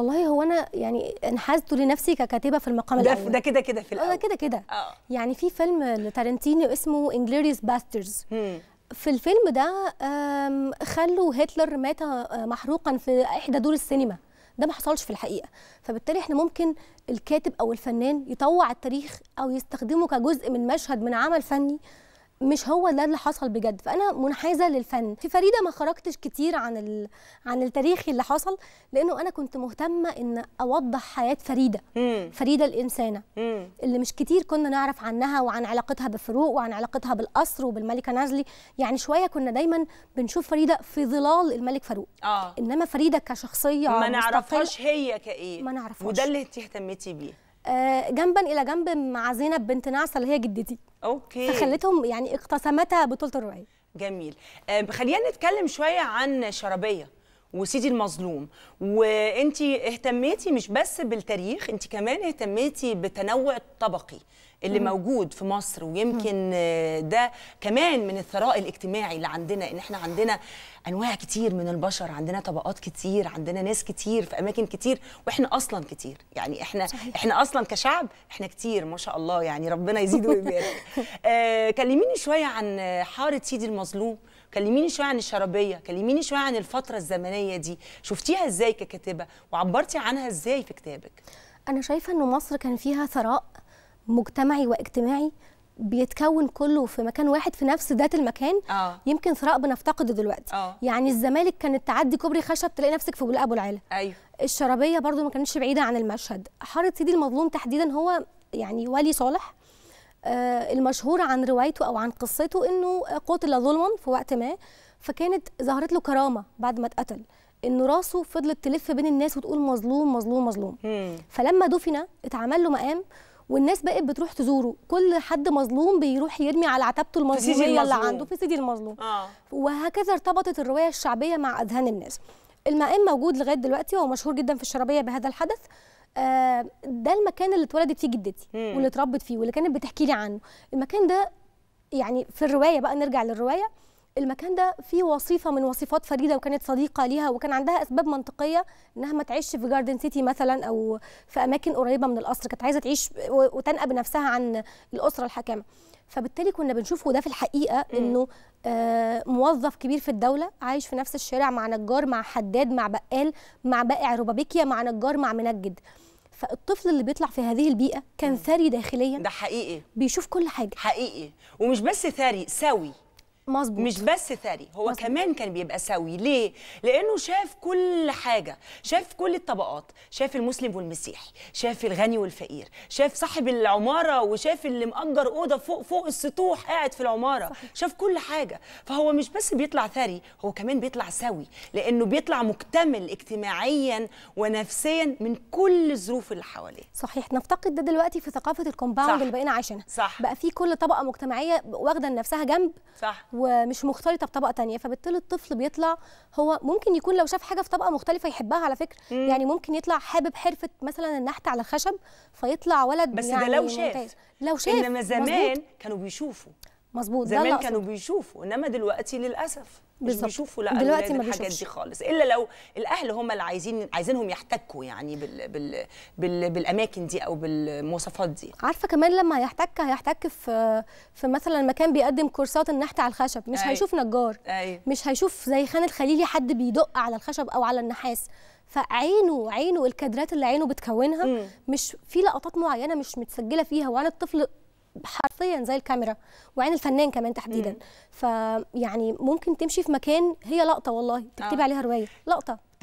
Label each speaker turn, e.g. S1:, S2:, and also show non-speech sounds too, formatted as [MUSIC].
S1: والله هو انا يعني انحازت لنفسي ككاتبه في المقام ده الاول ده كده كده في آه، الاول كده كده آه. يعني في فيلم لتارنتينيو اسمه انجلوريوس باسترز في الفيلم ده خلوا هتلر مات آه، محروقا في احدى دور السينما ده ما حصلش في الحقيقه فبالتالي احنا ممكن الكاتب او الفنان يطوع التاريخ او يستخدمه كجزء من مشهد من عمل فني مش هو ده اللي حصل بجد فانا منحازه للفن في فريده ما خرجتش كتير عن ال... عن التاريخ اللي حصل لانه انا كنت مهتمه ان اوضح حياه فريده مم. فريده الانسانه مم. اللي مش كتير كنا نعرف عنها وعن علاقتها بفاروق وعن علاقتها بالقصر وبالملكه نازلي يعني شويه كنا دايما بنشوف فريده في ظلال الملك فاروق آه. انما فريده كشخصيه ما نعرفهاش هي
S2: كايه ما نعرفهاش وده اللي انت اهتمتي بيه
S1: آه، جنبا الى جنب مع زينب بنت نعسه اللي هي جدتي اوكي فخلتهم يعني اقتسمتها بطوله الرعايه
S2: جميل آه، خلينا نتكلم شويه عن شربيه وسيدي المظلوم وانت اهتميتي مش بس بالتاريخ انت كمان اهتميتي بالتنوع الطبقي اللي م. موجود في مصر ويمكن ده كمان من الثراء الاجتماعي اللي عندنا ان احنا عندنا انواع كتير من البشر عندنا طبقات كتير عندنا ناس كتير في اماكن كتير واحنا اصلا كتير يعني احنا صحيح. احنا اصلا كشعب احنا كتير ما شاء الله يعني ربنا يزيد ويبارك [LAUGHS] آه كلميني شويه عن حاره سيدي المظلوم كلميني شويه عن الشرابيه كلميني شويه عن الفتره الزمنيه دي شفتيها ازاي ككاتبه وعبرتي عنها ازاي في كتابك
S1: انا شايفه ان مصر كان فيها ثراء مجتمعي واجتماعي بيتكون كله في مكان واحد في نفس ذات المكان آه. يمكن ثراء بنفتقده دلوقتي آه. يعني الزمالك كانت تعدي كوبري خشب تلاقي نفسك في ابو العلا ايوه الشرابيه برضو ما كانتش بعيده عن المشهد حاره سيدي المظلوم تحديدا هو يعني ولي صالح آه، المشهور عن روايته او عن قصته انه قتل ظلما في وقت ما فكانت ظهرت له كرامه بعد ما اتقتل انه راسه فضلت تلف بين الناس وتقول مظلوم مظلوم مظلوم فلما دفن اتعمل له مقام والناس بقت بتروح تزوره كل حد مظلوم بيروح يرمي على عتبته المظلوميه اللي عنده في سيدي المظلوم آه. وهكذا ارتبطت الروايه الشعبيه مع اذهان الناس المقام موجود لغايه دلوقتي وهو مشهور جدا في الشرابيه بهذا الحدث ده المكان اللي اتولدت فيه جدتي واللي اتربت فيه واللي كانت بتحكي لي عنه المكان ده يعني في الروايه بقى نرجع للروايه المكان ده فيه وصيفه من وصفات فريده وكانت صديقه ليها وكان عندها اسباب منطقيه انها ما تعيش في جاردن سيتي مثلا او في اماكن قريبه من القصر كانت عايزه تعيش وتنأى بنفسها عن الاسره الحكامه فبالتالي كنا بنشوفه ده في الحقيقه انه آه، موظف كبير في الدوله عايش في نفس الشارع مع نجار مع حداد مع بقال مع بائع ربابيكيا مع نجار مع منجد فالطفل اللي بيطلع في هذه البيئه كان ثري داخليا ده حقيقي
S2: بيشوف كل حاجه حقيقي ومش بس ثري سوي مظبوط مش بس ثري هو مزبوط. كمان كان بيبقى سوي ليه لانه شاف كل حاجه شاف كل الطبقات شاف المسلم والمسيحي شاف الغني والفقير شاف صاحب العماره وشاف اللي مأجر اوضه فوق فوق السطوح قاعد في العماره صحيح. شاف كل حاجه فهو مش بس بيطلع ثري هو كمان بيطلع سوي لانه بيطلع مكتمل اجتماعيا ونفسيا من كل الظروف اللي حواليه صحيح نفتقد ده دلوقتي في ثقافه الكومباوند اللي بقينا عايشينها
S1: بقى في كل طبقه مجتمعيه واخده لنفسها جنب صح ومش مختلطه بطبقه ثانيه فبالتالي الطفل بيطلع هو ممكن يكون لو شاف حاجه في طبقه مختلفه يحبها على فكره مم. يعني ممكن يطلع حابب حرفه مثلا النحت على الخشب فيطلع ولد بس يعني ده لو شاف ممتاز. لو شاف انما زمان مزبوط.
S2: كانوا بيشوفوا مظبوط زمان كانوا بيشوفوا انما دلوقتي للاسف مش بيشوفوا لا دلوقتي ما الحاجات دي خالص الا لو الاهل هم اللي عايزين عايزينهم يحتكوا يعني بال بال بال بالاماكن دي او بالمواصفات دي عارفه كمان لما هيحتك
S1: هيحتك في في مثلا مكان بيقدم كورسات النحت على الخشب مش أي. هيشوف نجار أي. مش هيشوف زي خان الخليلي حد بيدق على الخشب او على النحاس فعينه عينه الكادرات اللي عينه بتكونها مم. مش في لقطات معينه مش متسجله فيها وعين الطفل حرفيا زي الكاميرا وعين الفنان كمان تحديدا فيعني ممكن تمشي في مكان هي لقطه والله تكتبي آه. عليها روايه لقطه